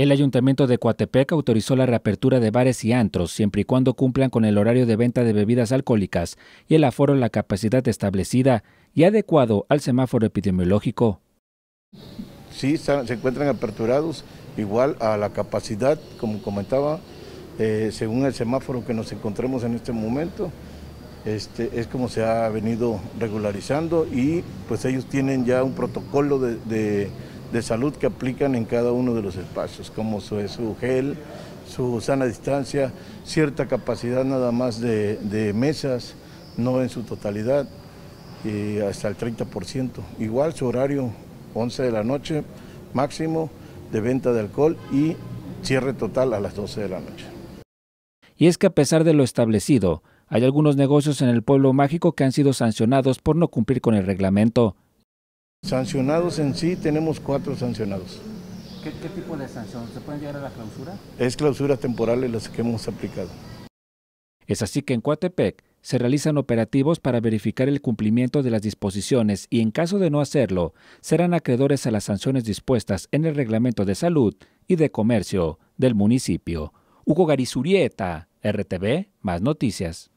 El ayuntamiento de Coatepec autorizó la reapertura de bares y antros siempre y cuando cumplan con el horario de venta de bebidas alcohólicas y el aforo en la capacidad establecida y adecuado al semáforo epidemiológico. Sí, se encuentran aperturados igual a la capacidad, como comentaba, eh, según el semáforo que nos encontramos en este momento. Este, es como se ha venido regularizando y pues ellos tienen ya un protocolo de de salud que aplican en cada uno de los espacios, como su, gel, su sana distancia, cierta capacidad nada más de, mesas, no en su totalidad, y hasta el 30%. Igual su horario, 11 de la noche máximo de venta de alcohol y cierre total a las 12 de la noche. Y es que a pesar de lo establecido, hay algunos negocios en el pueblo mágico que han sido sancionados por no cumplir con el reglamento. Sancionados en sí tenemos cuatro sancionados. ¿Qué, tipo de sanción? ¿Se pueden llegar a la clausura? Es clausura temporal las que hemos aplicado. Es así que en Coatepec se realizan operativos para verificar el cumplimiento de las disposiciones y en caso de no hacerlo, serán acreedores a las sanciones dispuestas en el Reglamento de Salud y de Comercio del municipio. Hugo Garizurieta, RTV, más noticias.